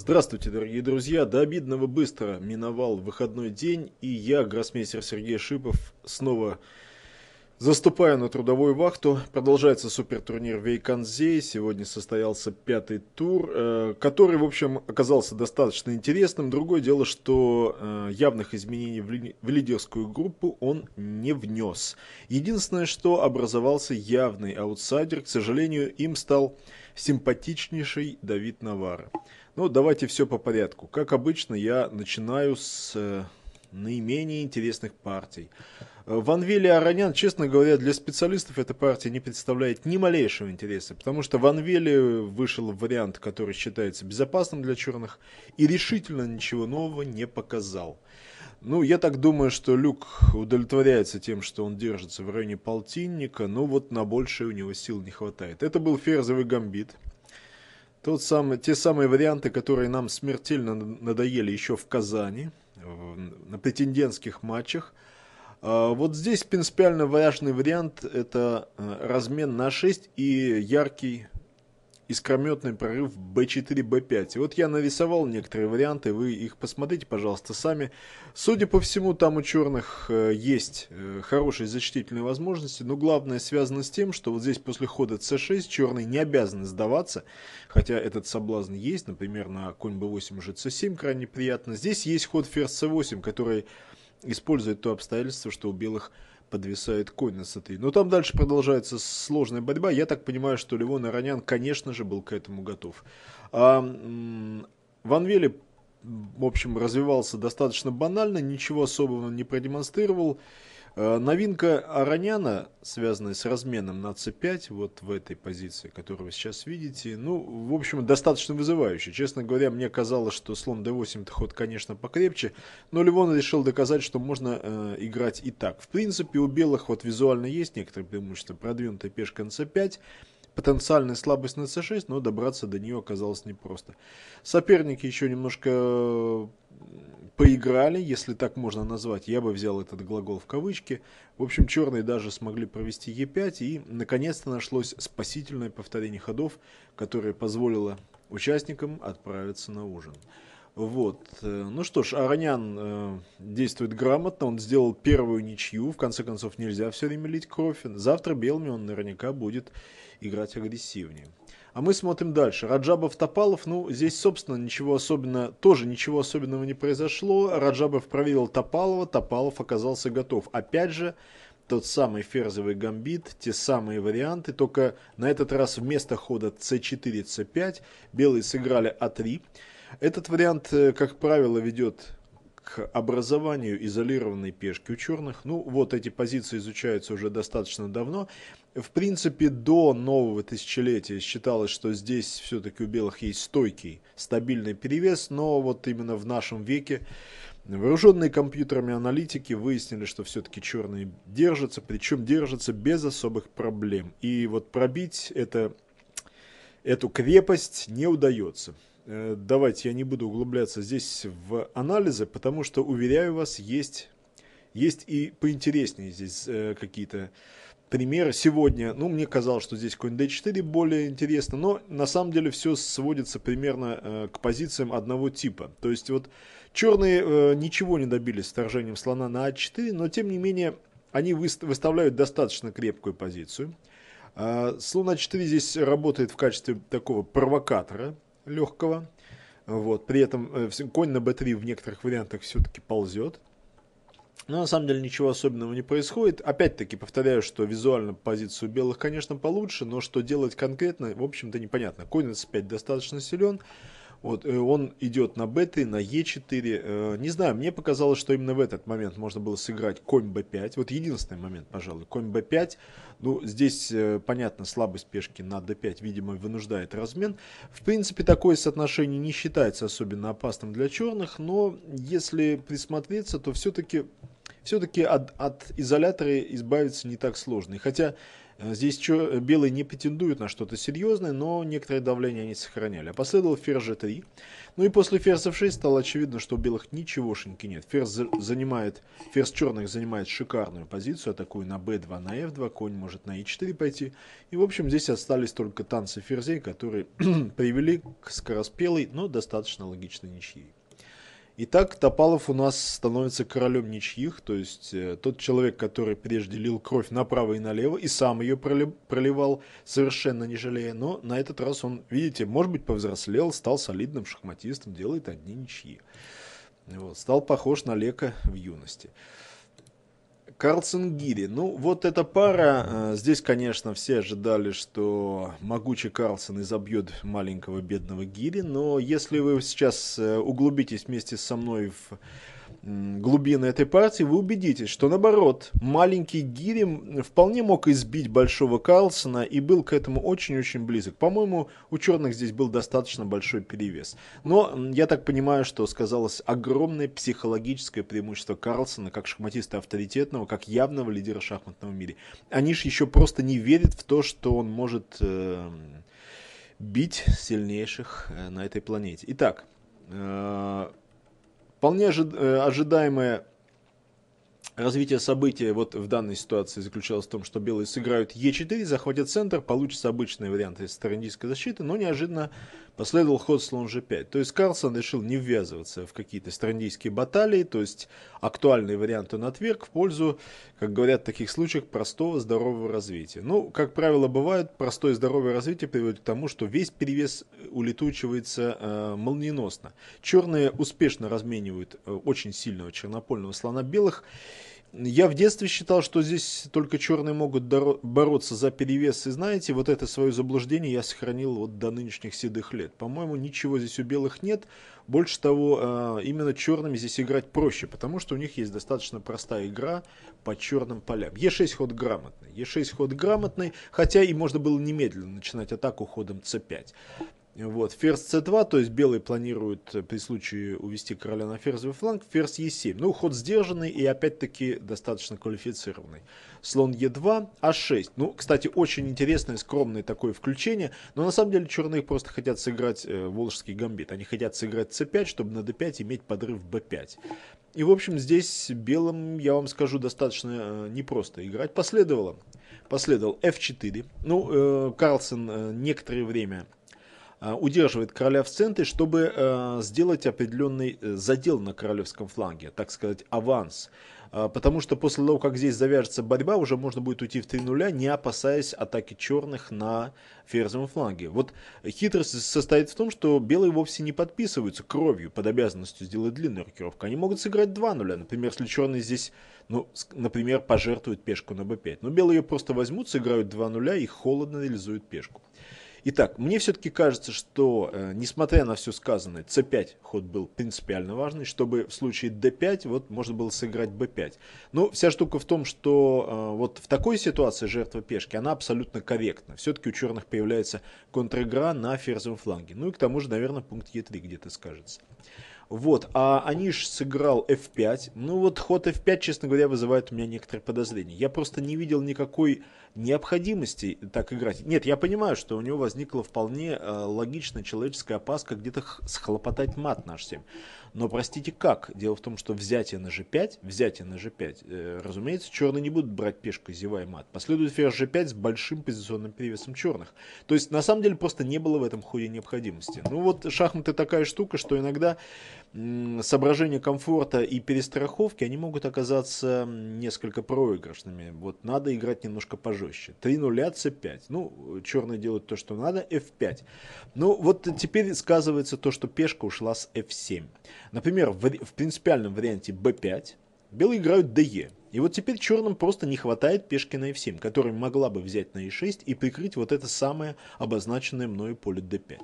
Здравствуйте, дорогие друзья! До обидного быстро миновал выходной день, и я, гроссмейстер Сергей Шипов, снова заступаю на трудовую вахту. Продолжается супертурнир Вейканзей. Сегодня состоялся пятый тур, э, который, в общем, оказался достаточно интересным. Другое дело, что э, явных изменений в лидерскую группу он не внес. Единственное, что образовался явный аутсайдер, к сожалению, им стал симпатичнейший Давид Навара. Ну, давайте все по порядку. Как обычно, я начинаю с э, наименее интересных партий. Э, Ван Вилли Аронян, честно говоря, для специалистов эта партия не представляет ни малейшего интереса, потому что Ван Вилли вышел в вариант, который считается безопасным для черных, и решительно ничего нового не показал. Ну, я так думаю, что Люк удовлетворяется тем, что он держится в районе полтинника, но вот на большее у него сил не хватает. Это был ферзовый гамбит – тот самый, те самые варианты, которые нам смертельно надоели еще в Казани, на претендентских матчах. А, вот здесь принципиально важный вариант – это э, размен на 6 и яркий искрометный прорыв B4-B5. вот я нарисовал некоторые варианты, вы их посмотрите, пожалуйста, сами. Судя по всему, там у черных э, есть э, хорошие защитительные возможности, но главное связано с тем, что вот здесь после хода C6 черные не обязаны сдаваться, хотя этот соблазн есть, например, на конь B8 уже C7 крайне приятно. Здесь есть ход ферзь C8, который использует то обстоятельство, что у белых подвисает конь на сатые. Но там дальше продолжается сложная борьба. Я так понимаю, что Левон Аранян, конечно же, был к этому готов. А, Ван Вели, в общем, развивался достаточно банально, ничего особого не продемонстрировал. Э, новинка Ароняна, связанная с разменом на c5, вот в этой позиции, которую вы сейчас видите, ну, в общем, достаточно вызывающе. Честно говоря, мне казалось, что слон d8 это ход, конечно, покрепче, но Ливон решил доказать, что можно э, играть и так. В принципе, у белых вот визуально есть некоторые преимущества. Продвинутая пешка на c5, потенциальная слабость на c6, но добраться до нее оказалось непросто. Соперники еще немножко поиграли, если так можно назвать. Я бы взял этот глагол в кавычки. В общем, черные даже смогли провести e5, и наконец-то нашлось спасительное повторение ходов, которое позволило участникам отправиться на ужин. Вот. Э, ну что ж, Аронян э, действует грамотно. Он сделал первую ничью. В конце концов, нельзя все время лить кровь. Завтра Белми он наверняка будет играть агрессивнее. А мы смотрим дальше. Раджабов Топалов, ну, здесь, собственно, ничего особенного тоже ничего особенного не произошло. Раджабов проверил Топалова, Топалов оказался готов. Опять же, тот самый ферзовый гамбит, те самые варианты, только на этот раз вместо хода c4, c5 белые сыграли a а 3 Этот вариант, э, как правило, ведет к образованию изолированной пешки у черных. Ну, вот эти позиции изучаются уже достаточно давно. В принципе, до нового тысячелетия считалось, что здесь все-таки у белых есть стойкий, стабильный перевес, но вот именно в нашем веке Вооруженные компьютерами аналитики выяснили, что все-таки черные держатся, причем держатся без особых проблем. И вот пробить это, эту крепость не удается. Э, давайте я не буду углубляться здесь в анализы, потому что, уверяю вас, есть, есть и поинтереснее здесь э, какие-то примеры. Сегодня, ну, мне казалось, что здесь d 4 более интересно, но на самом деле все сводится примерно э, к позициям одного типа. То есть вот черные ничего не добились с вторжением слона на А4, но тем не менее они выставляют достаточно крепкую позицию. А, слон А4 здесь работает в качестве такого провокатора, легкого. Вот. При этом э, конь на b3 в некоторых вариантах все-таки ползет. Но на самом деле ничего особенного не происходит. Опять-таки повторяю, что визуально позицию белых, конечно, получше, но что делать конкретно, в общем-то, непонятно. Конь на c5 достаточно силен. Вот, э, он идет на b на е 4 э, Не знаю, мне показалось, что именно в этот момент можно было сыграть конь b5. Вот единственный момент, пожалуй, конь b5. Ну, здесь, э, понятно, слабость пешки на д 5 видимо, вынуждает размен. В принципе, такое соотношение не считается особенно опасным для черных, но если присмотреться, то все-таки все-таки от, от изолятора избавиться не так сложно. И хотя Э, здесь чер... Э, белые не претендуют на что-то серьезное, но некоторое давление они сохраняли. А последовал ферзь g3. Ну и после ферзь f6 стало очевидно, что у белых ничегошеньки нет. Ферзь, за... занимает... ферзь черных занимает шикарную позицию, атакуя на b2, на f2, конь может на e4 пойти. И в общем здесь остались только танцы ферзей, которые привели к скороспелой, но достаточно логичной ничьей. Итак, Топалов у нас становится королем ничьих, то есть э, тот человек, который прежде лил кровь направо и налево и сам ее проливал, совершенно не жалея, но на этот раз он, видите, может быть, повзрослел, стал солидным шахматистом, делает одни ничьи. Вот, стал похож на Лека в юности. Карлсон Гири. Ну, вот эта пара. Э, здесь, конечно, все ожидали, что могучий Карлсон изобьет маленького бедного Гири. Но если вы сейчас э, углубитесь вместе со мной в глубины этой партии, вы убедитесь, что наоборот, маленький Гири вполне мог избить большого Карлсона и был к этому очень-очень близок. По-моему, у черных здесь был достаточно большой перевес. Но я так понимаю, что сказалось огромное психологическое преимущество Карлсона как шахматиста авторитетного, как явного лидера шахматного мира. Они же еще просто не верят в то, что он может э, бить сильнейших э, на этой планете. Итак, э, Вполне э, ожидаемое развитие события вот в данной ситуации заключалось в том, что белые сыграют Е4, захватят центр, получится обычный вариант из сторондийской защиты, но неожиданно Последовал ход слон g5. То есть Карлсон решил не ввязываться в какие-то страндийские баталии, то есть актуальный вариант он отверг в пользу, как говорят в таких случаях, простого здорового развития. Ну, как правило, бывает, простое здоровое развитие приводит к тому, что весь перевес улетучивается э, молниеносно. Черные успешно разменивают э, очень сильного чернопольного слона белых, я в детстве считал, что здесь только черные могут бороться за перевес. И знаете, вот это свое заблуждение я сохранил вот до нынешних седых лет. По-моему, ничего здесь у белых нет. Больше того, а, именно черными здесь играть проще, потому что у них есть достаточно простая игра по черным полям. Е6 ход грамотный. Е6 ход грамотный, хотя и можно было немедленно начинать атаку ходом c5. Вот, ферзь c2, то есть белый планирует э, при случае увести короля на ферзевый фланг, ферзь e7. Ну, ход сдержанный и опять-таки достаточно квалифицированный. Слон e2, a6. А ну, кстати, очень интересное, скромное такое включение, но на самом деле черные просто хотят сыграть э, волжский гамбит. Они хотят сыграть c5, чтобы на d5 э иметь подрыв b5. И, в общем, здесь белым, я вам скажу, достаточно э, непросто играть. Последовало. Последовал f4. Ну, э, Карлсон э, некоторое время Э, удерживает короля в центре, чтобы э, сделать определенный э, задел на королевском фланге, так сказать, аванс. Потому что после того, как здесь завяжется борьба, уже можно будет уйти в 3 нуля, не опасаясь атаки черных на ферзовом фланге. Вот хитрость состоит в том, что белые вовсе не подписываются кровью под обязанностью сделать длинную рокировку. Они могут сыграть 2 нуля, например, если черные здесь, ну, например, пожертвуют пешку на b5. Но белые ее просто возьмут, сыграют 2 нуля и холодно реализуют пешку. Итак, мне все-таки кажется, что, э, несмотря на все сказанное, c5 ход был принципиально важный, чтобы в случае d5 вот можно было сыграть b5. Но вся штука в том, что э, вот в такой ситуации жертва пешки, она абсолютно корректна. Все-таки у черных появляется контр-игра на ферзовом фланге. Ну и к тому же, наверное, пункт e3 где-то скажется. Вот, а Аниш сыграл F5. Ну вот ход F5, честно говоря, вызывает у меня некоторые подозрения. Я просто не видел никакой необходимости так играть. Нет, я понимаю, что у него возникла вполне э, логичная человеческая опаска где-то схлопотать мат наш 7. Но простите, как? Дело в том, что взятие на g5, взятие на g5, э, разумеется, черные не будут брать пешкой, зева и мат. Последует ферзь g5 с большим позиционным перевесом черных. То есть, на самом деле, просто не было в этом ходе необходимости. Ну вот, шахматы такая штука, что иногда соображения комфорта и перестраховки, они могут оказаться несколько проигрышными. Вот надо играть немножко пожестче. 3 нуля, c5. Ну, черные делают то, что надо, f5. Ну, вот теперь сказывается то, что пешка ушла с f7. Например, в, в принципиальном варианте b5 белые играют de. И вот теперь черным просто не хватает пешки на f7, который могла бы взять на e6 и прикрыть вот это самое обозначенное мною поле d5.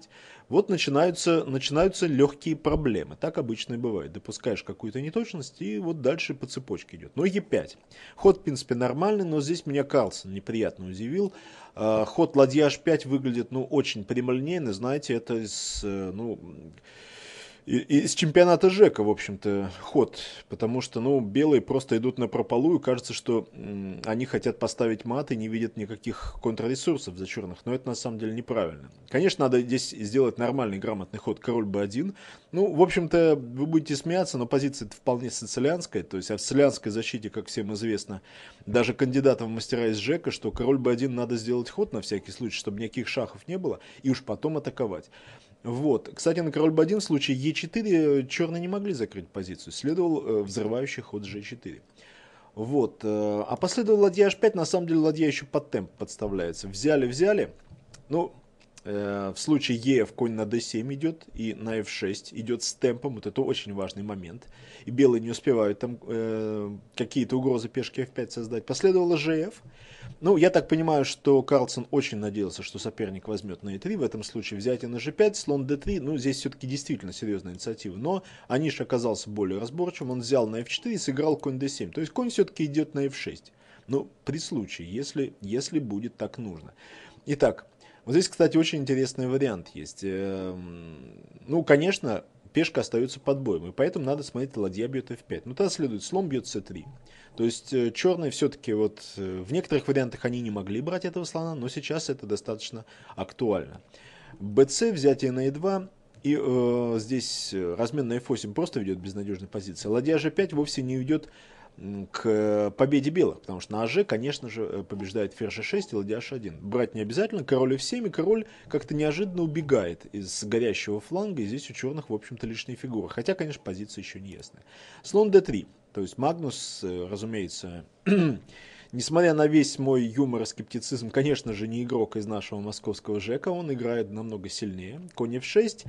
Вот начинаются, начинаются легкие проблемы. Так обычно и бывает. Допускаешь какую-то неточность и вот дальше по цепочке идет. Но e5. Ход, в принципе, нормальный, но здесь меня Карлсон неприятно удивил. А, ход ладья h5 выглядит, ну, очень прямолинейно. Знаете, это из, э, ну из чемпионата Жека, в общем-то, ход. Потому что, ну, белые просто идут на прополу, и кажется, что они хотят поставить мат и не видят никаких контрресурсов за черных. Но это на самом деле неправильно. Конечно, надо здесь сделать нормальный, грамотный ход король b1. Ну, в общем-то, вы будете смеяться, но позиция это вполне сицилианская. То есть в сицилианской защите, как всем известно, даже кандидатам в мастера из Жека, что король b1 надо сделать ход на всякий случай, чтобы никаких шахов не было, и уж потом атаковать. Вот. Кстати, на король бадин в случае e 4 черные э, не могли закрыть позицию. Следовал э, взрывающий ход G4. Вот. Э, а последовал ладья H5. На самом деле ладья еще под темп подставляется. Взяли, взяли. Ну, Э, в случае ЕФ конь на d7 идет и на f6 идет с темпом, вот это очень важный момент. И белые не успевают там э, какие-то угрозы пешки f5 создать. Последовало gf. Ну, я так понимаю, что Карлсон очень надеялся, что соперник возьмет на e3. В этом случае взятие на g5, слон d3, ну, здесь все-таки действительно серьезная инициатива. Но Аниш оказался более разборчивым, он взял на f4 и сыграл конь d7. То есть конь все-таки идет на f6. Ну, при случае, если, если будет так нужно. Итак, вот здесь, кстати, очень интересный вариант есть. Эм, ну, конечно, пешка остается под боем, и поэтому надо смотреть, ладья бьет f5. Ну, тогда следует слон бьет c3. То есть э, черные все-таки вот э, в некоторых вариантах они не могли брать этого слона, но сейчас это достаточно актуально. bc, взятие на e2, и э, здесь э, размен на f8 просто ведет безнадежной позиции. Ладья g5 вовсе не ведет к э, победе белых, потому что на АЖ, конечно же, э, побеждает ферзь H6 и ладья H1. Брать не обязательно, король F7, и король как-то неожиданно убегает из горящего фланга, и здесь у черных, в общем-то, лишние фигуры. Хотя, конечно, позиция еще не ясная. Слон D3, то есть Магнус, э, разумеется, Несмотря на весь мой юмор и скептицизм, конечно же, не игрок из нашего московского ЖЭКа, он играет намного сильнее, конь f6.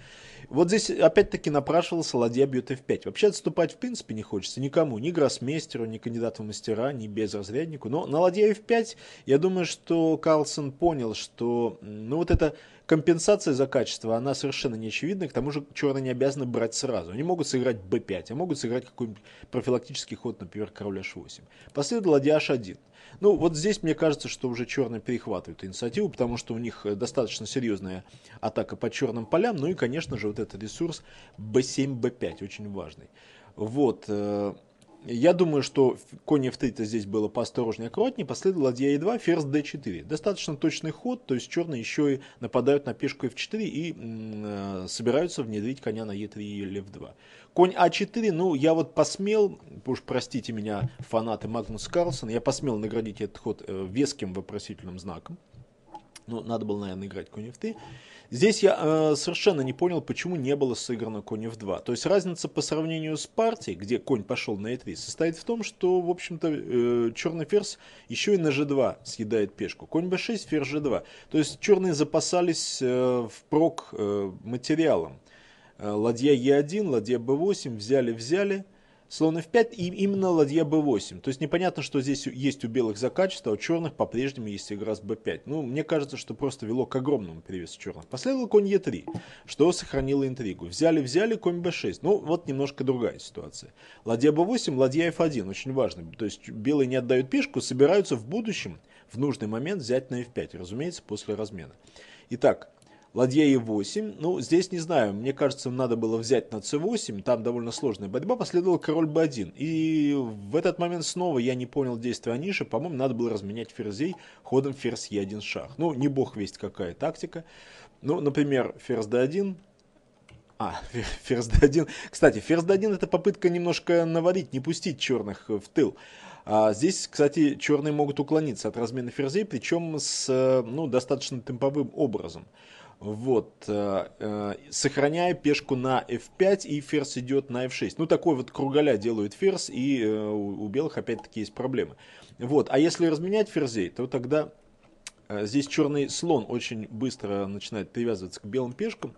Вот здесь опять-таки напрашивался ладья бьет f5. Вообще отступать в принципе не хочется никому, ни гроссмейстеру, ни кандидату в мастера, ни безразряднику. Но на ладья f5 я думаю, что Карлсон понял, что ну вот это компенсация за качество, она совершенно не очевидна. К тому же черные не обязаны брать сразу. Они могут сыграть b5, а могут сыграть какой-нибудь профилактический ход, например, король h8. Последовал ладья h1. Ну, вот здесь мне кажется, что уже черные перехватывают инициативу, потому что у них э, достаточно серьезная атака по черным полям. Ну и, конечно же, вот этот ресурс b7, b5 очень важный. Вот. Э, я думаю, что конь f3 здесь было поосторожнее, аккуратнее. Последовал ладья e2, ферзь d4. Достаточно точный ход, то есть черные еще и нападают на пешку f4 и э, собираются внедрить коня на e3 или f2. Конь а4, ну, я вот посмел, уж простите меня, фанаты Магнус Карлсон, я посмел наградить этот ход э, веским вопросительным знаком. Ну, надо было, наверное, играть конь f3. Здесь я э, совершенно не понял, почему не было сыграно конь f2. То есть разница по сравнению с партией, где конь пошел на e3, э состоит в том, что, в общем-то, э, черный ферзь еще и на g2 съедает пешку. Конь b6, ферзь g2. То есть черные запасались э, впрок э, материалом. Э, ладья e1, ладья b8, взяли-взяли. Слон f5 и именно ладья b8. То есть непонятно, что здесь есть у белых за качество, а у черных по-прежнему есть игра с b5. Ну, мне кажется, что просто вело к огромному перевесу черных. Последовал конь e3, что сохранило интригу. Взяли-взяли, конь b6. Ну, вот немножко другая ситуация. Ладья b8, ладья f1, очень важно. То есть белые не отдают пешку, собираются в будущем в нужный момент взять на f5, разумеется, после размена. Итак, Ладья e8, ну здесь не знаю, мне кажется, надо было взять на c8, там довольно сложная борьба, последовал король b1. И в этот момент снова я не понял действия Аниши, по-моему, надо было разменять ферзей ходом ферзь e1 шах. Ну, не бог весть какая тактика. Ну, например, ферзь d1, а, ферзь d1. Кстати, ферзь d1 это попытка немножко навалить, не пустить черных э, в тыл. А здесь, кстати, черные могут уклониться от размена ферзей, причем с э, ну, достаточно темповым образом. Вот, э, э, сохраняя пешку на f5 и ферзь идет на f6. Ну, такой вот круголя делает ферзь, и э, у, белых опять-таки есть проблемы. Вот, а если разменять ферзей, то тогда здесь черный слон очень быстро начинает привязываться к белым пешкам.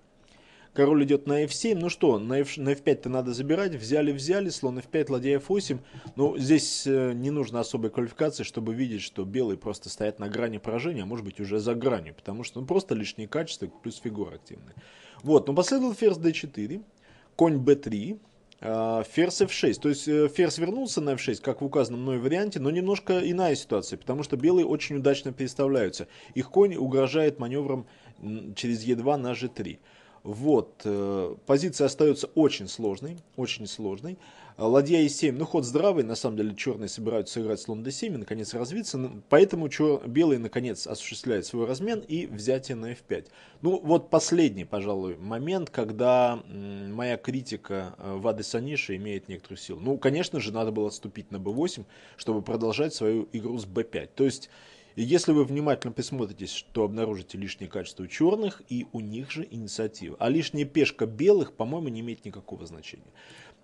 Король идет на f7. Ну что, на, f, 5 то надо забирать. Взяли-взяли, слон f5, ладья f8. Ну, здесь э, не нужно особой квалификации, чтобы видеть, что белые просто стоят на грани поражения, а может быть уже за гранью, потому что ну, просто лишние качества плюс фигура активная. Вот, но последовал ферзь d4, конь b3, а, Ферзь f6, то есть э, ферзь вернулся на f6, как в указанном мной варианте, но немножко иная ситуация, потому что белые очень удачно переставляются. Их конь угрожает маневром через e2 на g3. Вот, э, позиция остается очень сложной, очень сложной. Э, ладья e 7, ну ход здравый, на самом деле черные собираются сыграть слон d7 и наконец развиться, поэтому чер... белые наконец осуществляют свой размен и взятие на f5. Ну вот последний, пожалуй, момент, когда моя критика э, Вады Саниши имеет некоторую силу. Ну, конечно же, надо было отступить на b8, чтобы продолжать свою игру с b5. То есть если вы внимательно присмотритесь, то обнаружите лишние качества у черных, и у них же инициатива. А лишняя пешка белых, по-моему, не имеет никакого значения.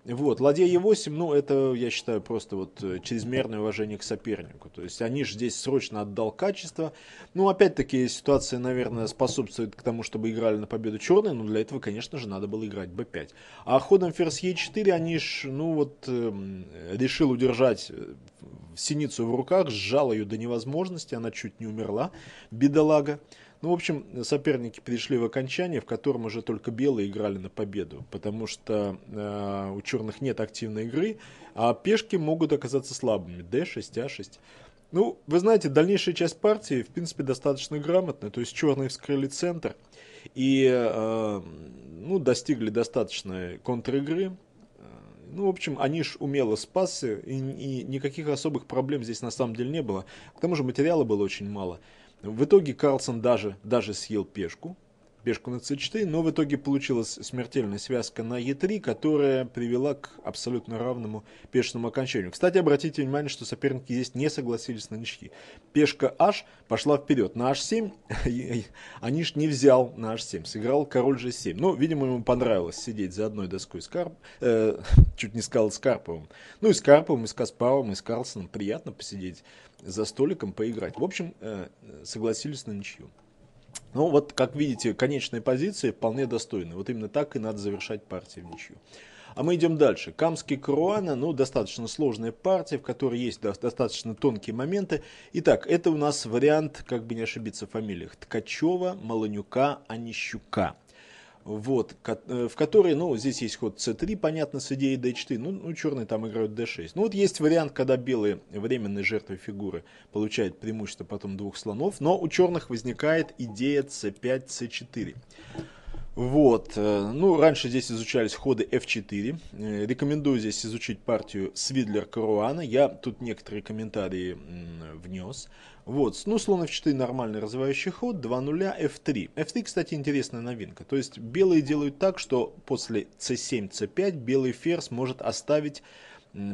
Вот, ладья Е8, ну, это, я считаю, просто вот э, чрезмерное уважение к сопернику. То есть они же здесь срочно отдал качество. Ну, опять-таки, ситуация, наверное, способствует к тому, чтобы играли на победу черные, но для этого, конечно же, надо было играть Б5. А ходом ферзь Е4 они ж, ну, вот, э, решил удержать э, синицу в руках, сжал ее до невозможности, она чуть не умерла, бедолага. Ну, в общем, соперники перешли в окончание, в котором уже только белые играли на победу, потому что э, у черных нет активной игры, а пешки могут оказаться слабыми. d6, a6. А ну, вы знаете, дальнейшая часть партии, в принципе, достаточно грамотная. То есть черные вскрыли центр и э, ну, достигли достаточной контр-игры. Э, ну, в общем, Аниш умело спасся, и, и никаких особых проблем здесь на самом деле не было. К тому же материала было очень мало. В итоге Карлсон даже, даже съел пешку, пешку на c4, но в итоге получилась смертельная связка на e3, которая привела к абсолютно равному пешному окончанию. Кстати, обратите внимание, что соперники здесь не согласились на ничьи. Пешка h пошла вперед на h7, Аниш не взял на h7, сыграл король g7. Ну, видимо, ему понравилось сидеть за одной доской с Карп... Э, чуть не сказал с Карповым. Ну, и с Карповым, и с Каспаровым, и с Карлсоном. Приятно посидеть за столиком, поиграть. В общем, э, согласились на ничью. Ну вот, как видите, конечные позиции вполне достойны. Вот именно так и надо завершать партию в ничью. А мы идем дальше. Камский Круана, ну, достаточно сложная партия, в которой есть достаточно тонкие моменты. Итак, это у нас вариант, как бы не ошибиться в фамилиях, Ткачева, Маланюка, Онищука вот, э, в которой, ну, здесь есть ход c3, понятно, с идеей d4, ну, ну черные там играют d6. Ну, вот есть вариант, когда белые временные жертвы фигуры получают преимущество потом двух слонов, но у черных возникает идея c5, c4. Вот. Э, ну, раньше здесь изучались ходы F4. Э, рекомендую здесь изучить партию Свидлер-Каруана. Я тут некоторые комментарии внес. Вот. Ну, слон F4 нормальный развивающий ход. 2 нуля F3. F3, кстати, интересная новинка. То есть белые делают так, что после C7, C5 белый ферзь может оставить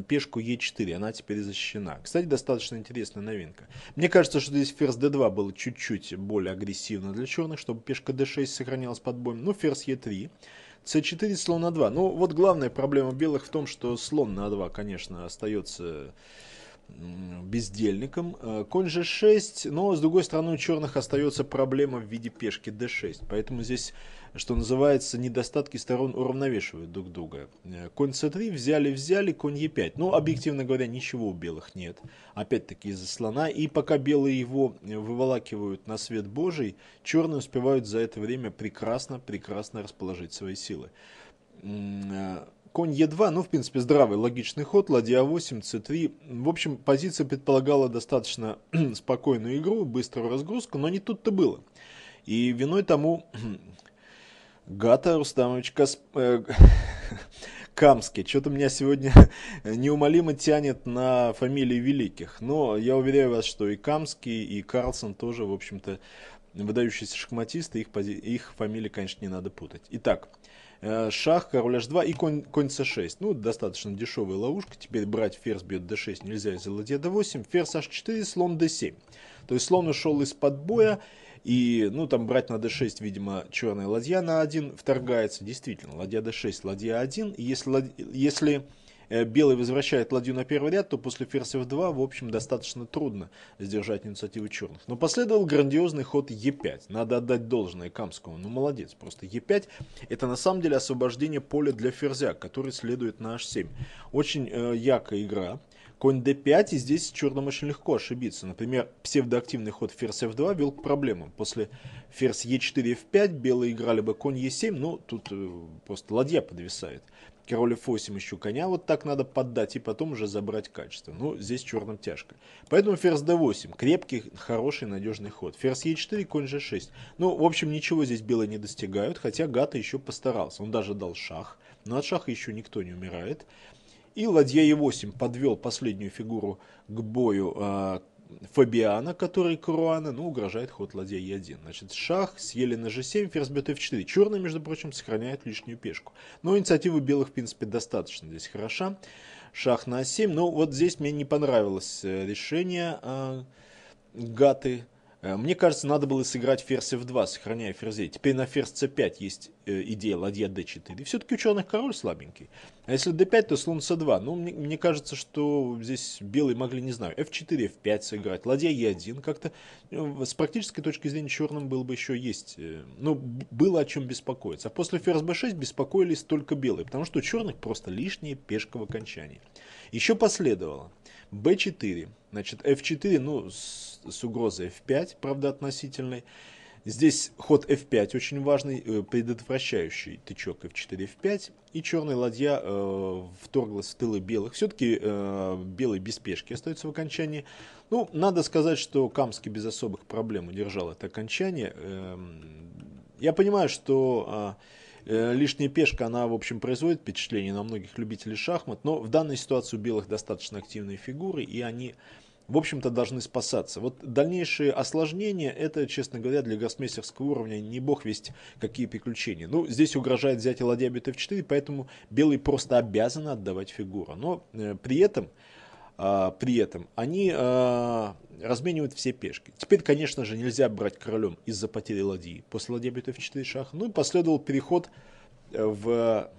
пешку Е4, она теперь защищена. Кстати, достаточно интересная новинка. Мне кажется, что здесь ферзь d2 был чуть-чуть более агрессивно для черных, чтобы пешка d6 сохранялась под боем. Ну, ферзь Е3 c4, слон a а 2. Ну, вот главная проблема белых в том, что слон на 2, конечно, остается бездельником. Э, конь g6, но с другой стороны у черных остается проблема в виде пешки d6. Поэтому здесь, что называется, недостатки сторон уравновешивают друг друга. Э, конь c3, взяли-взяли, конь e5. Но, ну, объективно говоря, ничего у белых нет. Опять-таки из-за слона. И пока белые его э, выволакивают на свет божий, черные успевают за это время прекрасно-прекрасно расположить свои силы конь Е2, ну, в принципе, здравый, логичный ход, ладья А8, С3. В общем, позиция предполагала достаточно спокойную игру, быструю разгрузку, но не тут-то было. И виной тому Гата Рустамович Касп... Э, Камский. Что-то меня сегодня неумолимо тянет на фамилии великих. Но я уверяю вас, что и Камский, и Карлсон тоже, в общем-то, выдающиеся шахматисты. Их, пози... их фамилии, конечно, не надо путать. Итак, Э, шах, король h2 и конь, конь c6. Ну, достаточно дешевая ловушка. Теперь брать ферзь бьет d6 нельзя из ладья d8. Ферзь h4, слон d7. То есть слон ушел из-под боя. И, ну, там брать на d6, видимо, черная ладья на 1 вторгается. Действительно, ладья d6, ладья 1. Если, если Э, белый возвращает ладью на первый ряд, то после ферзь f2, в общем, достаточно трудно сдержать инициативу черных. Но последовал грандиозный ход e5. Надо отдать должное Камскому. Ну, молодец. Просто e5 это на самом деле освобождение поля для ферзя, который следует на h7. Очень э, яркая игра. Конь d5, и здесь черным очень легко ошибиться. Например, псевдоактивный ход ферзь f2 вел к проблемам. После ферзь e4, f5 белые играли бы конь e7, но ну, тут э, просто ладья подвисает король f8 еще коня вот так надо поддать и потом уже забрать качество. Ну, здесь черным тяжко. Поэтому ферзь d8. Крепкий, хороший, надежный ход. Ферзь e4, конь g6. Ну, в общем, ничего здесь белые не достигают, хотя Гата еще постарался. Он даже дал шах. Но от шаха еще никто не умирает. И ладья e8 подвел последнюю фигуру к бою э, Фабиана, который Круана, ну, угрожает ход ладья Е1. Значит, шах, съели на G7, ферзь бьет F4. Черные, между прочим, сохраняют лишнюю пешку. Но инициативы белых, в принципе, достаточно здесь хороша. Шах на А7. Но ну, вот здесь мне не понравилось э, решение э, Гаты. Э, мне кажется, надо было сыграть ферзь f2, сохраняя ферзей. Теперь на ферзь c5 есть э, идея ладья d4. И все-таки у черных король слабенький. А если d5, то слон c2. Ну, мне, мне кажется, что здесь белые могли, не знаю, f4, f5 сыграть, ладья e1. Как-то ну, с практической точки зрения черным было бы еще есть, э, ну, было о чем беспокоиться. А после ферзь b6 беспокоились только белые, потому что у черных просто лишние пешка в окончании. Еще последовало b4, Значит, f4, ну, с, с угрозой f5, правда, относительной. Здесь ход f5 очень важный, э, предотвращающий тычок f4, f5. И черная ладья э, вторглась в тылы белых. Все-таки э, белый без пешки остается в окончании. Ну, надо сказать, что Камский без особых проблем удержал это окончание. Э, я понимаю, что... Э, Э, лишняя пешка, она, в общем, производит впечатление на многих любителей шахмат, но в данной ситуации у белых достаточно активные фигуры, и они в общем-то, должны спасаться. Вот дальнейшие осложнения, это, честно говоря, для гроссмейстерского уровня не бог весть какие приключения. Ну, здесь угрожает взятие ладья бит f4, поэтому белые просто обязаны отдавать фигуру. Но э, при этом а, при этом, они а, разменивают все пешки. Теперь, конечно же, нельзя брать королем из-за потери ладьи после ладья бьет в 4 шах. Ну и последовал переход э, в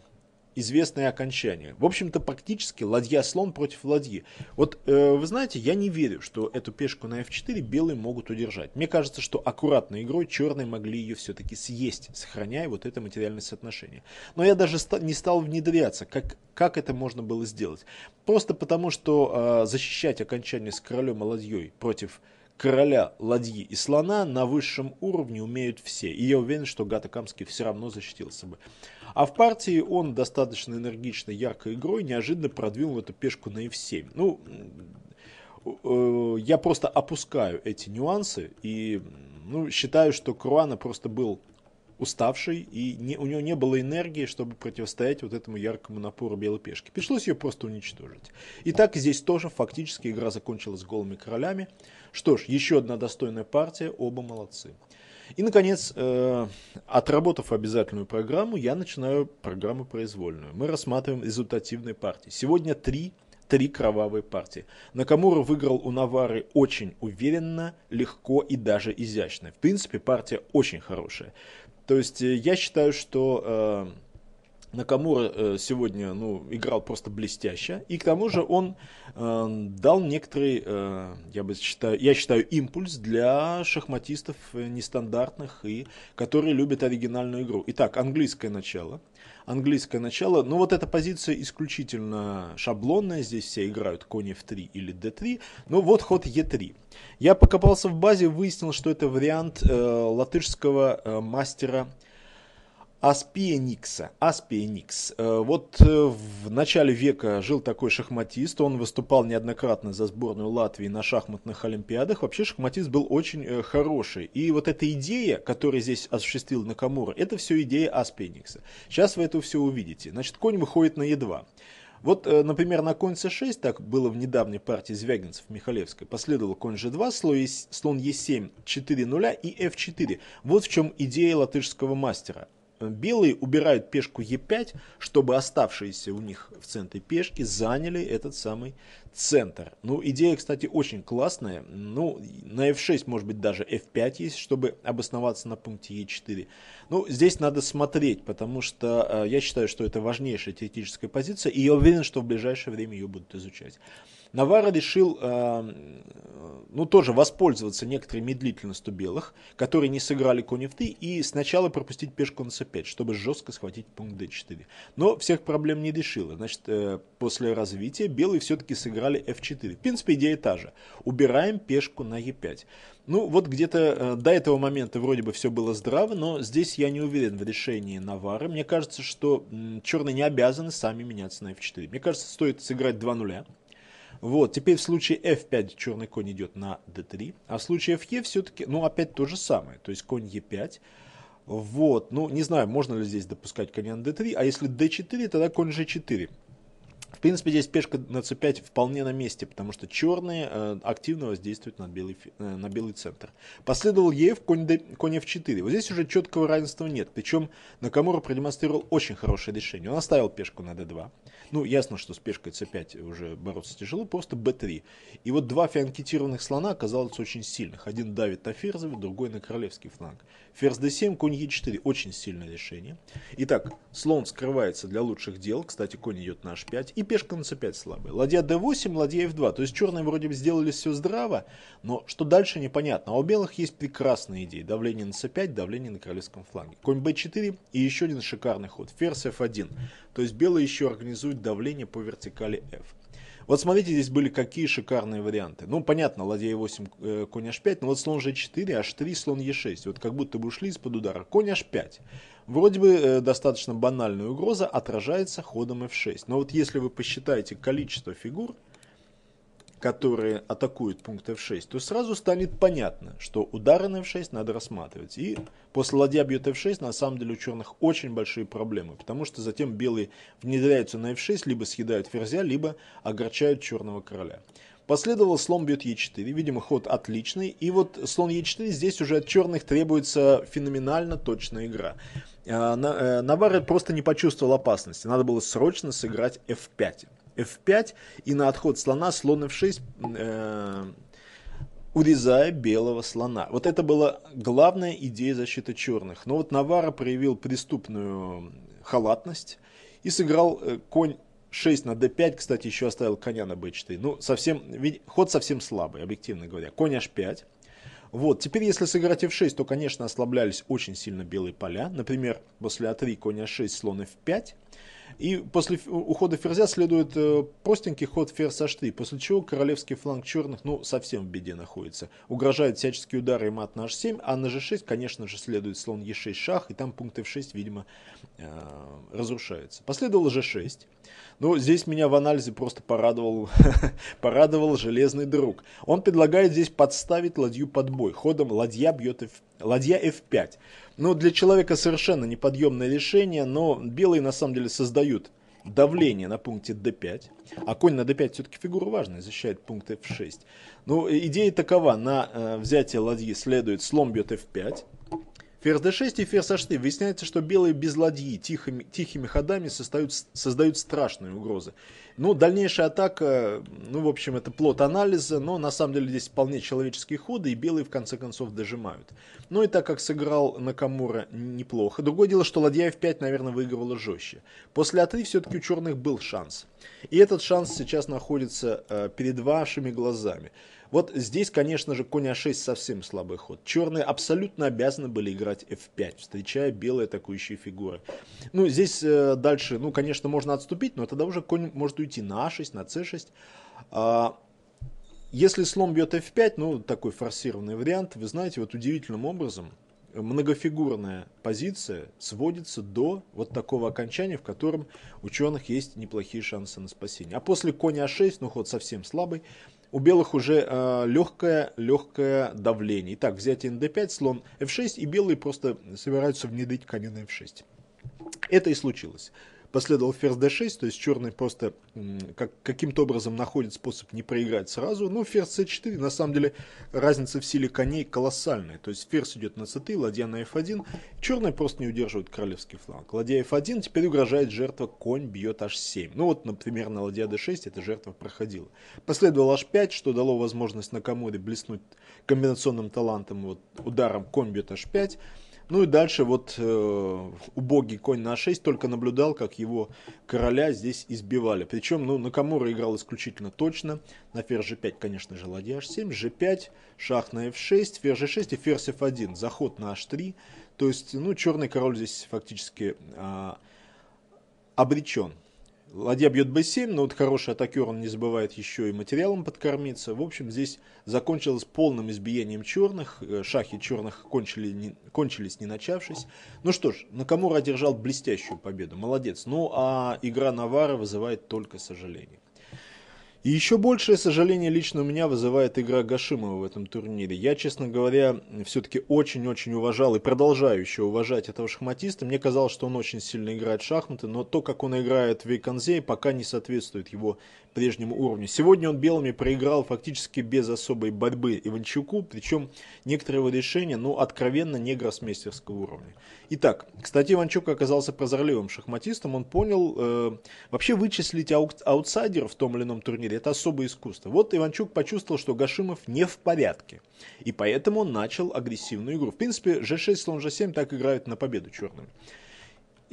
известные окончания. В общем-то, практически ладья-слон против ладьи. Вот, э, вы знаете, я не верю, что эту пешку на f4 белые могут удержать. Мне кажется, что аккуратной игрой черные могли ее все-таки съесть, сохраняя вот это материальное соотношение. Но я даже ста- не стал внедряться, как, как это можно было сделать. Просто потому, что э, защищать окончание с королем и ладьей против короля, ладьи и слона на высшем уровне умеют все. И я уверен, что Гата Камский все равно защитился бы. А в партии он достаточно энергичной яркой игрой неожиданно продвинул эту пешку на f7. Ну, э, я просто опускаю эти нюансы и ну, считаю, что Круана просто был уставший, и не, у него не было энергии, чтобы противостоять вот этому яркому напору белой пешки. Пришлось ее просто уничтожить. Итак, здесь тоже фактически игра закончилась голыми королями. Что ж, еще одна достойная партия, оба молодцы. И, наконец, э, отработав обязательную программу, я начинаю программу произвольную. Мы рассматриваем результативные партии. Сегодня три, три кровавые партии. Накамура выиграл у Навары очень уверенно, легко и даже изящно. В принципе, партия очень хорошая. То есть э, я считаю, что э, Накамура э, сегодня ну, играл просто блестяще. И к тому же он э, дал некоторый, э, я, бы считаю, я считаю, импульс для шахматистов нестандартных, и, которые любят оригинальную игру. Итак, английское начало – английское начало. Но вот эта позиция исключительно шаблонная. Здесь все играют конь f3 или d3. Но вот ход e3. Я покопался в базе, выяснил, что это вариант э, латышского э, мастера Аспиеникса. Аспиеникс. Э, вот э, в начале века жил такой шахматист, он выступал неоднократно за сборную Латвии на шахматных олимпиадах. Вообще шахматист был очень э, хороший. И вот эта идея, которую здесь осуществил Накамура, это все идея Аспиеникса. Сейчас вы это все увидите. Значит, конь выходит на Е2. Вот, например, на конь c6, так было в недавней партии Звягинцев Михалевской, последовал конь g2, слон e7, 4 0 и f4. Вот в чем идея латышского мастера. Белые убирают пешку Е5, чтобы оставшиеся у них в центре пешки заняли этот самый центр. Ну, идея, кстати, очень классная. Ну, на F6, может быть, даже F5 есть, чтобы обосноваться на пункте Е4. Ну, здесь надо смотреть, потому что э, я считаю, что это важнейшая теоретическая позиция, и я уверен, что в ближайшее время ее будут изучать. Навара решил э, ну, тоже воспользоваться некоторой медлительностью белых, которые не сыграли конь f3, и сначала пропустить пешку на c5, чтобы жестко схватить пункт d4. Но всех проблем не решило. Значит, э, после развития белые все-таки сыграли f4. В принципе, идея та же. Убираем пешку на e5. Ну, вот где-то э, до этого момента вроде бы все было здраво, но здесь я не уверен в решении Навары. Мне кажется, что черные не обязаны сами меняться на f4. Мне кажется, стоит сыграть 2 нуля вот, теперь в случае f5 черный конь идет на d3, а в случае fe все-таки, ну, опять то же самое, то есть конь e5. Вот, ну, не знаю, можно ли здесь допускать коня на d3, а если d4, тогда конь g4. В принципе, здесь пешка на c5 вполне на месте, потому что черные э, активно воздействуют на белый, э, на белый центр. Последовал е в конь, d, конь f4. Вот здесь уже четкого равенства нет. Причем Накамура продемонстрировал очень хорошее решение. Он оставил пешку на d2. Ну, ясно, что с пешкой c5 уже бороться тяжело, просто b3. И вот два фианкетированных слона оказалось очень сильных. Один давит на ферзовый, другой на королевский фланг. Ферзь d7, конь e4. Очень сильное решение. Итак, слон скрывается для лучших дел. Кстати, конь идет на h5 и пешка на c5 слабая. Ладья d8, ладья f2. То есть черные вроде бы сделали все здраво, но что дальше непонятно. А у белых есть прекрасные идеи. Давление на c5, давление на королевском фланге. Конь b4 и еще один шикарный ход. Ферзь f1. То есть белые еще организуют давление по вертикали f. Вот смотрите, здесь были какие шикарные варианты. Ну, понятно, ладья e8, э, конь h5, но вот слон g4, h3, слон e6. Вот как будто бы ушли из-под удара. Конь h5. Вроде бы э, достаточно банальная угроза отражается ходом f6. Но вот если вы посчитаете количество фигур, которые атакуют пункт f6, то сразу станет понятно, что удары на f6 надо рассматривать. И после ладья бьет f6 на самом деле у черных очень большие проблемы, потому что затем белые внедряются на f6, либо съедают ферзя, либо огорчают черного короля. Последовал слон бьет e4, видимо ход отличный, и вот слон e4 здесь уже от черных требуется феноменально точная игра. А, Наварра э, просто не почувствовал опасности. Надо было срочно сыграть F5. F5 и на отход слона слон F6 э, урезая белого слона. Вот это была главная идея защиты черных. Но вот Навара проявил преступную халатность и сыграл э, конь 6 на d5, кстати, еще оставил коня на b4. Ну, совсем, ход совсем слабый, объективно говоря. Конь h5, вот, теперь если сыграть f6, то, конечно, ослаблялись очень сильно белые поля. Например, после а3 конь а6, слон f5. И после ухода ферзя следует э, простенький ход ферзь h3, после чего королевский фланг черных ну совсем в беде находится. Угрожают всяческие удары и мат на h7, а на g6, конечно же, следует слон e6 шах, и там пункт f6, видимо, э, разрушается. Последовал g6. Ну, здесь меня в анализе просто порадовал, порадовал железный друг. Он предлагает здесь подставить ладью под бой. Ходом ладья бьет f... ладья f5. Ну, для человека совершенно неподъемное решение, но белые на самом деле создают давление на пункте d5, а конь на d5 все-таки фигура важная, защищает пункт f6. Ну, идея такова, на э, взятие ладьи следует слом бьет f5, ферзь d6 и ферзь h3. Выясняется, что белые без ладьи тихими, тихими ходами создают, создают страшные угрозы. Ну, дальнейшая атака, ну, в общем, это плод анализа, но на самом деле здесь вполне человеческие ходы, и белые в конце концов дожимают. Ну и так как сыграл Накамура неплохо, другое дело, что ладья f5, наверное, выигрывала жестче. После А3 все-таки у черных был шанс. И этот шанс сейчас находится э, перед вашими глазами. Вот здесь, конечно же, конь а6 совсем слабый ход. Черные абсолютно обязаны были играть f5, встречая белые атакующие фигуры. Ну, здесь э, дальше, ну, конечно, можно отступить, но тогда уже конь может уйти на а6, на с 6 А, если слон бьет f5, ну, такой форсированный вариант, вы знаете, вот удивительным образом многофигурная позиция сводится до вот такого окончания, в котором у ученых есть неплохие шансы на спасение. А после коня а6, ну, ход совсем слабый, у белых уже э, легкое, легкое давление. Итак, взять nd 5 слон f6, и белые просто собираются внедрить коня на f6. Это и случилось. Последовал ферзь d6, то есть черный просто как, каким-то образом находит способ не проиграть сразу. Ну, ферзь c4, на самом деле, разница в силе коней колоссальная. То есть ферзь идет на c3, ладья на f1. Черные просто не удерживают королевский фланг. Ладья f1, теперь угрожает жертва, конь бьет h7. Ну вот, например, на ладья d6 эта жертва проходила. Последовал h5, что дало возможность на комоде блеснуть комбинационным талантом, вот ударом конь бьет h5. Ну и дальше вот э, убогий конь на 6 только наблюдал, как его короля здесь избивали. Причем, ну, Накамура играл исключительно точно. На ферзь g5, конечно же, ладья h7, g5, шах на f6, ферзь g6 и ферзь f1. Заход на h3. То есть, ну, черный король здесь фактически э, а, обречен. Ладья бьет b7, но вот хороший атакер, он не забывает еще и материалом подкормиться. В общем, здесь закончилось полным избиением черных. Э, шахи черных кончили, не, кончились не начавшись. Ну что ж, Накамура одержал блестящую победу, молодец. Ну а игра Навара вызывает только сожаление. И еще большее сожаление лично у меня вызывает игра Гашимова в этом турнире. Я, честно говоря, все-таки очень-очень уважал и продолжаю еще уважать этого шахматиста. Мне казалось, что он очень сильно играет в шахматы, но то, как он играет в Вейконзе, пока не соответствует его прежнему уровню. Сегодня он белыми проиграл фактически без особой борьбы Иванчуку, причем некоторые его решения, ну, откровенно не гроссмейстерского уровня. Итак, кстати, Иванчук оказался прозорливым шахматистом, он понял, э, вообще вычислить аут, аутсайдера в том или ином турнире, это особое искусство. Вот Иванчук почувствовал, что Гашимов не в порядке, и поэтому он начал агрессивную игру. В принципе, g6, слон g7 так играют на победу черными.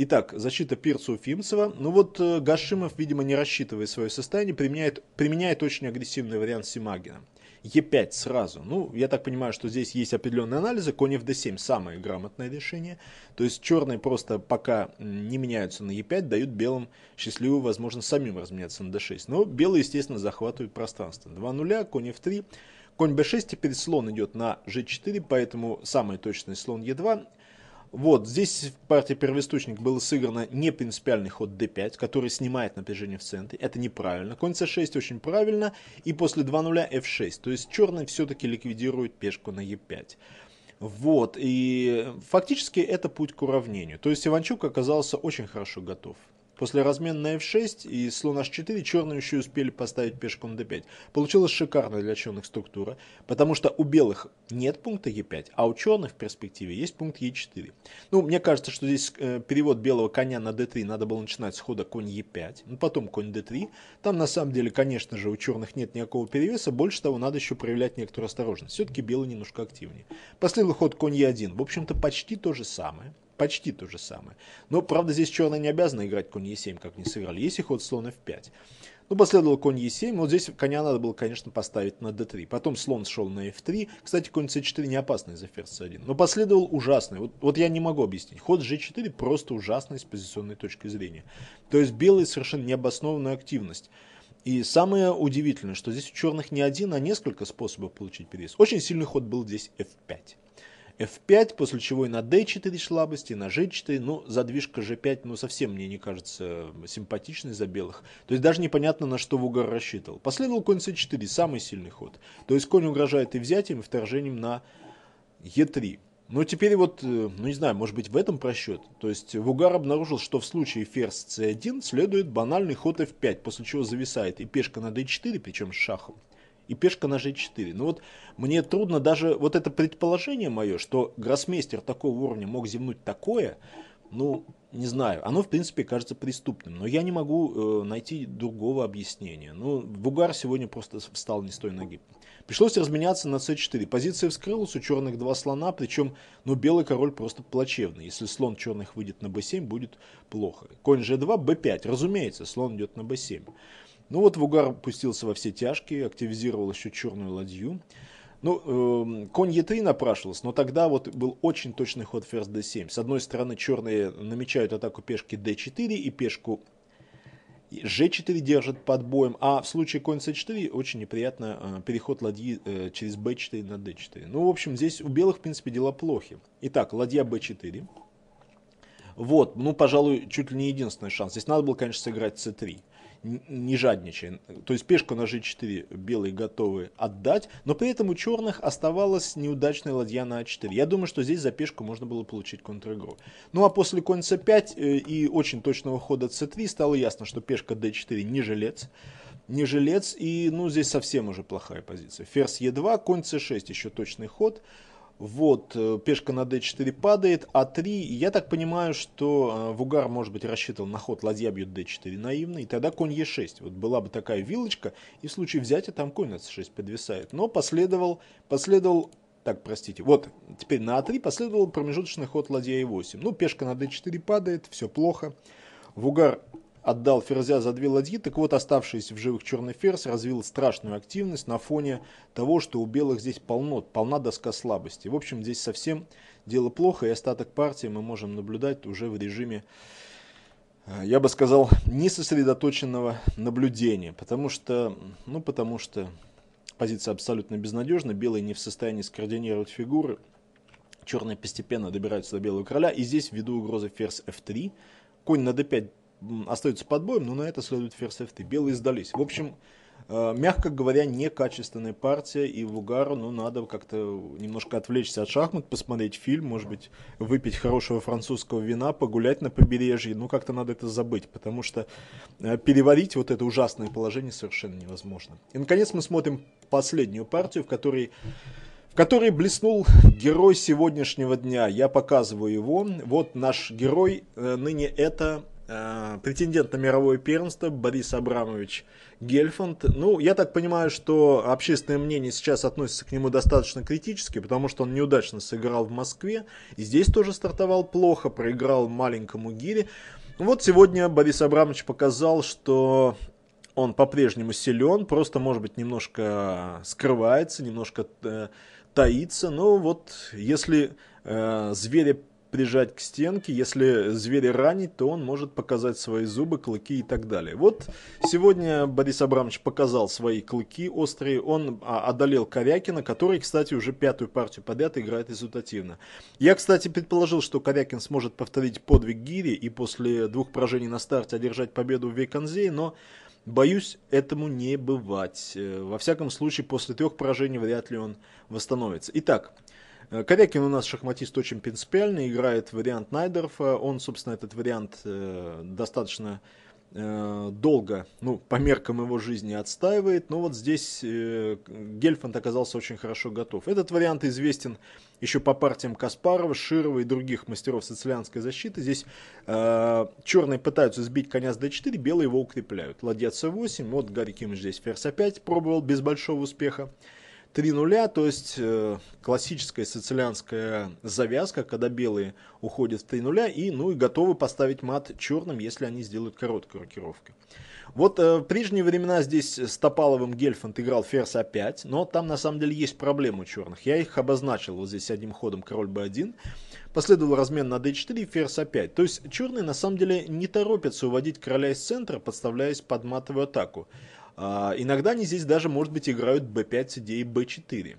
Итак, защита Пирса фимцева Ну вот э, Гашимов, видимо, не рассчитывая свое состояние, применяет, применяет очень агрессивный вариант Симагина. Е5 сразу. Ну, я так понимаю, что здесь есть определенные анализы. Конь в d7 самое грамотное решение. То есть черные просто пока не меняются на Е5, дают белым счастливую возможность самим разменяться на d6. Но белые, естественно, захватывают пространство. 2 нуля, конь f3. Конь b6, теперь слон идет на g4, поэтому самый точный слон e2. Вот, здесь в партии первоисточник было сыграно не принципиальный ход d5, который снимает напряжение в центре. Это неправильно. Конь c6 очень правильно. И после 2-0 f6. То есть черный все-таки ликвидирует пешку на e5. Вот, и фактически это путь к уравнению. То есть Иванчук оказался очень хорошо готов. После размена на f6 и слон h4 черные еще успели поставить пешку на d5. Получилась шикарная для черных структура, потому что у белых нет пункта e5, а у черных в перспективе есть пункт e4. Ну, мне кажется, что здесь э, перевод белого коня на d3 надо было начинать с хода конь e5, ну, потом конь d3. Там на самом деле, конечно же, у черных нет никакого перевеса, больше того, надо еще проявлять некоторую осторожность. Все-таки белые немножко активнее. Последовал ход конь e1, в общем-то почти то же самое почти то же самое. Но, правда, здесь черные не обязаны играть конь Е7, как не сыграли. Есть ход слон F5. Ну, последовал конь Е7, вот здесь коня надо было, конечно, поставить на d3. Потом слон шел на f3. Кстати, конь c4 не опасный за ферзь c1. Но последовал ужасный. Вот, вот я не могу объяснить. Ход g4 просто ужасный с позиционной точки зрения. То есть белый совершенно необоснованную активность. И самое удивительное, что здесь у черных не один, а несколько способов получить перевес. Очень сильный ход был здесь f5 f5, после чего и на d4 слабости, и на g4. Ну, задвижка g5, ну, совсем мне не кажется симпатичной за белых. То есть даже непонятно, на что Вугар рассчитывал. Последовал конь c4, самый сильный ход. То есть конь угрожает и взятием, и вторжением на e3. Но теперь вот, э, ну не знаю, может быть в этом просчет. То есть Вугар обнаружил, что в случае ферзь c1 следует банальный ход f5, после чего зависает и пешка на d4, причем с шахом и пешка на g4. Ну вот мне трудно даже вот это предположение мое, что гроссмейстер такого уровня мог земнуть такое, ну, не знаю, оно, в принципе, кажется преступным, но я не могу э, найти другого объяснения. Ну, Бугар сегодня просто встал не с той ноги. Пришлось разменяться на c4. Позиция вскрылась, у черных два слона, причем, ну, белый король просто плачевный. Если слон черных выйдет на b7, будет плохо. Конь g2, b5, разумеется, слон идет на b7. Ну вот Вугар пустился во все тяжкие, активизировал еще черную ладью. Ну, э, конь Е3 напрашивался, но тогда вот был очень точный ход ферзь d7. С одной стороны, черные намечают атаку пешки d4 и пешку g4 держат под боем, а в случае конь c4 очень неприятно э, переход ладьи э, через b4 на d4. Ну, в общем, здесь у белых, в принципе, дела плохи. Итак, ладья b4. Вот, ну, пожалуй, чуть ли не единственный шанс. Здесь надо было, конечно, сыграть c3 не жадничая. То есть пешку на g4 белые готовы отдать, но при этом у черных оставалась неудачная ладья на a4. А Я думаю, что здесь за пешку можно было получить контр-игру. Ну а после конь c5 э, и очень точного хода c3 стало ясно, что пешка d4 не жилец. Не жилец и ну здесь совсем уже плохая позиция. Ферзь e2, конь c6 еще точный ход. Вот, э, пешка на d4 падает, а3, я так понимаю, что э, Вугар, может быть, рассчитывал на ход, ладья бьет d4 наивный, и тогда конь e6. Вот была бы такая вилочка, и в случае взятия там конь на c6 подвисает. Но последовал, последовал, так, простите, вот, теперь на a3 а последовал промежуточный ход ладья e8. Ну, пешка на d4 падает, все плохо. Вугар отдал Ферзя за две ладьи, так вот оставшийся в живых черный ферзь развил страшную активность на фоне того, что у белых здесь полно, полна доска слабости. В общем, здесь совсем дело плохо, и остаток партии мы можем наблюдать уже в режиме, э, я бы сказал, несосредоточенного наблюдения, потому что, ну, потому что позиция абсолютно безнадежна, белые не в состоянии скоординировать фигуры, черные постепенно добираются до белого короля, и здесь ввиду угрозы ферзь f3, конь на d5 остаются под боем, но на это следует ферсефты. Белые сдались. В общем, э, мягко говоря, некачественная партия, и в угару. ну, надо как-то немножко отвлечься от шахмат, посмотреть фильм, может быть, выпить хорошего французского вина, погулять на побережье, ну, как-то надо это забыть, потому что э, переварить вот это ужасное положение совершенно невозможно. И, наконец, мы смотрим последнюю партию, в которой в которой блеснул герой сегодняшнего дня. Я показываю его. Вот наш герой э, ныне это Э, претендент на мировое первенство Борис Абрамович Гельфанд. Ну, я так понимаю, что общественное мнение сейчас относится к нему достаточно критически, потому что он неудачно сыграл в Москве, и здесь тоже стартовал плохо, проиграл маленькому Гире. Вот сегодня Борис Абрамович показал, что он по-прежнему силен, просто, может быть, немножко скрывается, немножко э, таится. Но ну, вот если э, зверя прижать к стенке. Если зверя ранить, то он может показать свои зубы, клыки и так далее. Вот сегодня Борис Абрамович показал свои клыки острые. Он а, одолел Корякина, который, кстати, уже пятую партию подряд играет результативно. Я, кстати, предположил, что Корякин сможет повторить подвиг Гири и после двух поражений на старте одержать победу в Вейконзее, но Боюсь, этому не бывать. Э, во всяком случае, после трех поражений вряд ли он восстановится. Итак, Э, Корякин у нас шахматист очень принципиальный, играет вариант Найдерфа. Э, Он, собственно, этот вариант э, достаточно долго, ну, по меркам его жизни отстаивает, но вот здесь Гельфанд оказался очень хорошо готов. Этот вариант известен еще по партиям Каспарова, Широва и других мастеров сицилианской защиты. Здесь э, черные пытаются сбить коня с d4, белые его укрепляют. Ладья c8, вот Гарри Кимович здесь ферзь опять пробовал без большого успеха три нуля, то есть э, классическая сицилианская завязка, когда белые уходят в три нуля и, ну, и готовы поставить мат черным, если они сделают короткую рокировку. Вот э, в прежние времена здесь с Топаловым Гельфанд играл ферзь А5, но там на самом деле есть проблемы у черных. Я их обозначил вот здесь одним ходом король б 1 Последовал размен на d4 ферзь а 5 То есть черные на самом деле не торопятся уводить короля из центра, подставляясь под матовую атаку. А, иногда они здесь даже, может быть, играют b5, d и b4.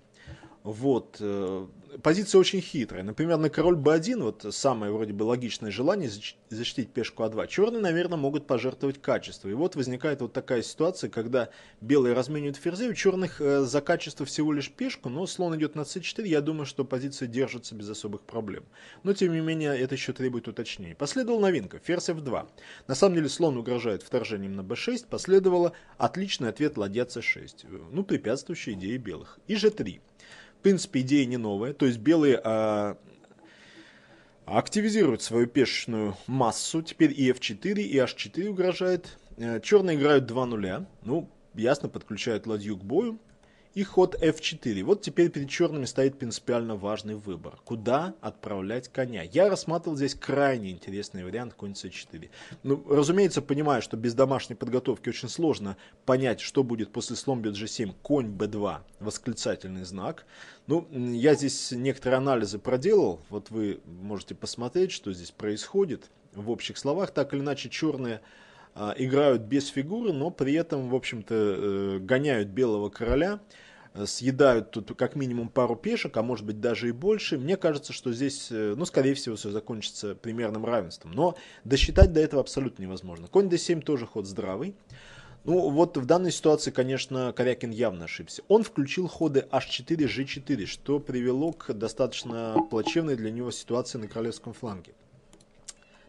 Вот. Э, позиция очень хитрая. Например, на король b1, вот самое вроде бы логичное желание защитить пешку а 2 черные, наверное, могут пожертвовать качество. И вот возникает вот такая ситуация, когда белые разменивают ферзей, у черных э, за качество всего лишь пешку, но слон идет на c4, я думаю, что позиция держится без особых проблем. Но, тем не менее, это еще требует уточнений. Последовала новинка, ферзь f2. На самом деле, слон угрожает вторжением на b6, последовало отличный ответ ладья c6, ну, препятствующий идее белых. И g3. В принципе, идея не новая. То есть белые а, активизируют свою пешечную массу. Теперь и f4, и h4 угрожает. Э, черные играют 2 нуля. Ну, ясно, подключают ладью к бою и ход f4. Вот теперь перед черными стоит принципиально важный выбор. Куда отправлять коня? Я рассматривал здесь крайне интересный вариант конь c4. Ну, разумеется, понимаю, что без домашней подготовки очень сложно понять, что будет после слом g7, конь b2, восклицательный знак. Ну, я здесь некоторые анализы проделал. Вот вы можете посмотреть, что здесь происходит. В общих словах, так или иначе, черные а, играют без фигуры, но при этом, в общем-то, э, гоняют белого короля, э, съедают тут как минимум пару пешек, а может быть даже и больше. Мне кажется, что здесь, э, ну, скорее всего, все закончится примерным равенством. Но досчитать до этого абсолютно невозможно. Конь d7 тоже ход здравый. Ну, вот в данной ситуации, конечно, Корякин явно ошибся. Он включил ходы h4, g4, что привело к достаточно плачевной для него ситуации на королевском фланге.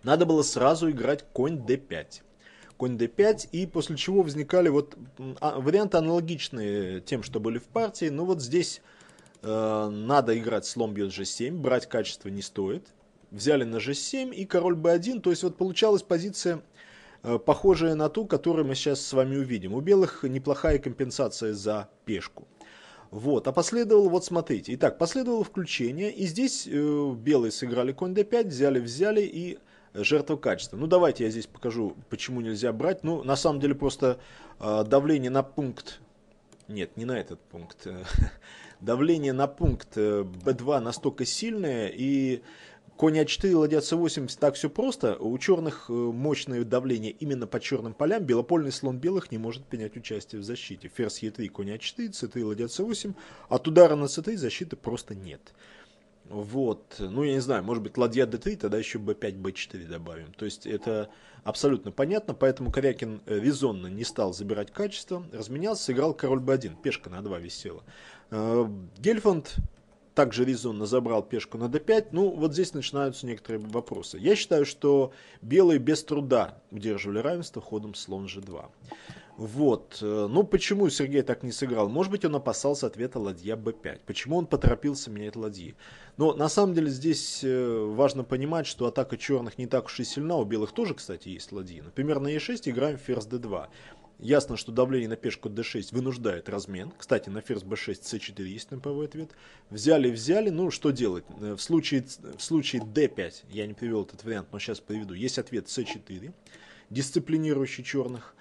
Надо было сразу играть конь d5 конь d5, и после чего возникали вот а, варианты аналогичные тем, что были в партии, но вот здесь э, надо играть слон бьет g7, брать качество не стоит. Взяли на g7 и король b1, то есть вот получалась позиция э, похожая на ту, которую мы сейчас с вами увидим. У белых неплохая компенсация за пешку. Вот, а последовало, вот смотрите. Итак, последовало включение, и здесь э, белые сыграли конь d5, взяли-взяли, и жертва качества. Ну, давайте я здесь покажу, почему нельзя брать. Ну, на самом деле, просто э, давление на пункт, нет, не на этот пункт, давление на пункт B2 э, настолько сильное, и Кони А4 ладья 8 так все просто. У черных э, мощное давление именно по черным полям. Белопольный слон белых не может принять участие в защите. Ферзь Е3, конь А4, c ладья c8. От удара на c защиты просто нет. Вот, ну я не знаю, может быть ладья d3, тогда еще b5, b4 добавим. То есть это абсолютно понятно, поэтому Корякин э, резонно не стал забирать качество, разменялся, сыграл король b1, пешка на 2 висела. Э, Гельфанд также резонно забрал пешку на d5. Ну, вот здесь начинаются некоторые вопросы. Я считаю, что белые без труда удерживали равенство ходом слон g2. Вот. Э, ну, почему Сергей так не сыграл? Может быть, он опасался ответа ладья b5. Почему он поторопился менять ладьи? Но на самом деле здесь э, важно понимать, что атака черных не так уж и сильна. У белых тоже, кстати, есть ладьи. Например, на e6 играем ферзь d2. Ясно, что давление на пешку d6 вынуждает размен. Кстати, на ферзь b6, c4 есть темповой ответ. Взяли, взяли, ну что делать? Э, в случае, в случае d5, я не привел этот вариант, но сейчас приведу, есть ответ c4, дисциплинирующий черных.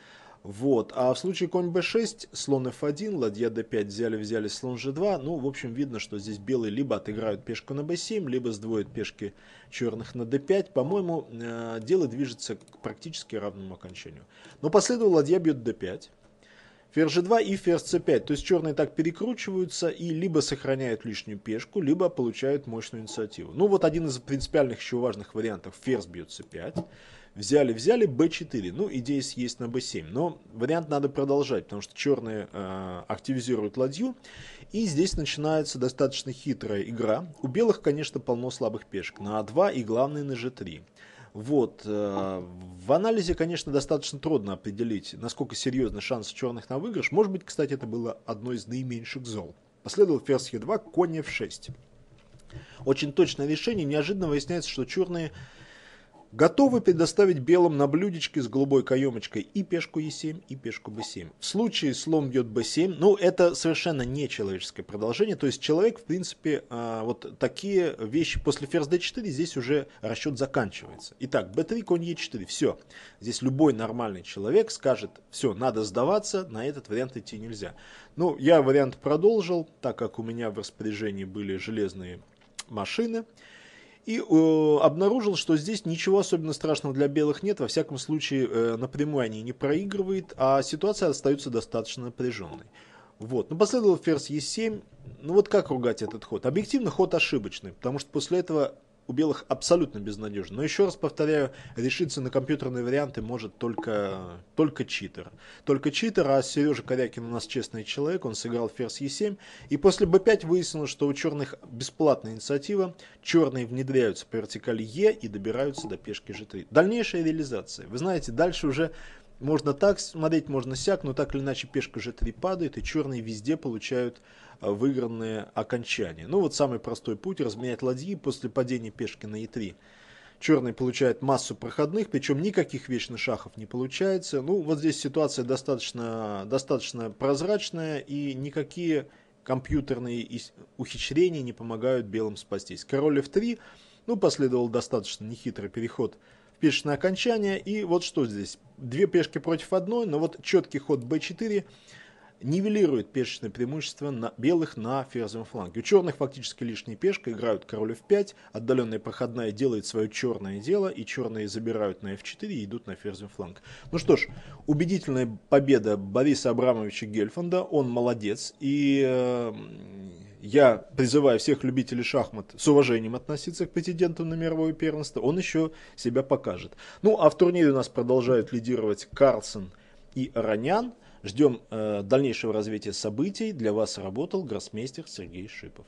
Вот. А в случае конь b6, слон f1, ладья d5, взяли-взяли слон g2. Ну, в общем, видно, что здесь белые либо отыграют пешку на b7, либо сдвоят пешки черных на d5. По-моему, э, дело движется к практически равному окончанию. Но последовал ладья бьет d5. Ферзь RG2 и ферзь c 5 То есть черные так перекручиваются и либо сохраняют лишнюю пешку, либо получают мощную инициативу. Ну вот один из принципиальных еще важных вариантов. Ферзь бьет C5. Взяли, взяли, b4. Ну, идея есть на b7. Но вариант надо продолжать, потому что черные э, активизируют ладью. И здесь начинается достаточно хитрая игра. У белых, конечно, полно слабых пешек. На a 2 и главное на g3. Вот. Э, в анализе, конечно, достаточно трудно определить, насколько серьезны шансы черных на выигрыш. Может быть, кстати, это было одно из наименьших зол. Последовал ферзь Е2, конь F6. Очень точное решение. Неожиданно выясняется, что черные готовы предоставить белым на блюдечке с голубой каемочкой и пешку Е7, и пешку Б7. В случае слон бьет Б7, ну это совершенно не человеческое продолжение, то есть человек в принципе а, вот такие вещи после ферзь D4 здесь уже расчет заканчивается. Итак, B3, конь Е4, все. Здесь любой нормальный человек скажет, все, надо сдаваться, на этот вариант идти нельзя. Ну, я вариант продолжил, так как у меня в распоряжении были железные машины и э, обнаружил, что здесь ничего особенно страшного для белых нет, во всяком случае э, напрямую они не проигрывают, а ситуация остается достаточно напряженной. Вот. Ну, последовал ферзь Е7. Ну, вот как ругать этот ход? Объективно, ход ошибочный, потому что после этого у белых абсолютно безнадежно. Но еще раз повторяю, решиться на компьютерные варианты может только, только читер. Только читер, а Сережа Корякин у нас честный человек, он сыграл ферзь Е7. И после Б5 выяснилось, что у черных бесплатная инициатива. Черные внедряются по вертикали Е и добираются до пешки G3. Дальнейшая реализация. Вы знаете, дальше уже можно так смотреть, можно сяк, но так или иначе пешка g3 падает, и черные везде получают а, выигранные окончания. Ну вот самый простой путь разменять ладьи после падения пешки на e3. Черные получают массу проходных, причем никаких вечных шахов не получается. Ну, вот здесь ситуация достаточно, достаточно прозрачная, и никакие компьютерные ухищрения не помогают белым спастись. Король f3, ну, последовал достаточно нехитрый переход в пешечное окончание, и вот что здесь две пешки против одной, но вот четкий ход b4 нивелирует пешечное преимущество на белых на ферзевом фланге. У черных фактически лишняя пешка, играют король f5, отдаленная проходная делает свое черное дело, и черные забирают на f4 и идут на ферзовый фланг. Ну что ж, убедительная победа Бориса Абрамовича Гельфанда, он молодец, и э, я призываю всех любителей шахмат с уважением относиться к претендентам на мировое первенство, он еще себя покажет. Ну, а в турнире у нас продолжают лидировать Карлсон и Аронян. Ждем э, дальнейшего развития событий. Для вас работал гроссмейстер Сергей Шипов.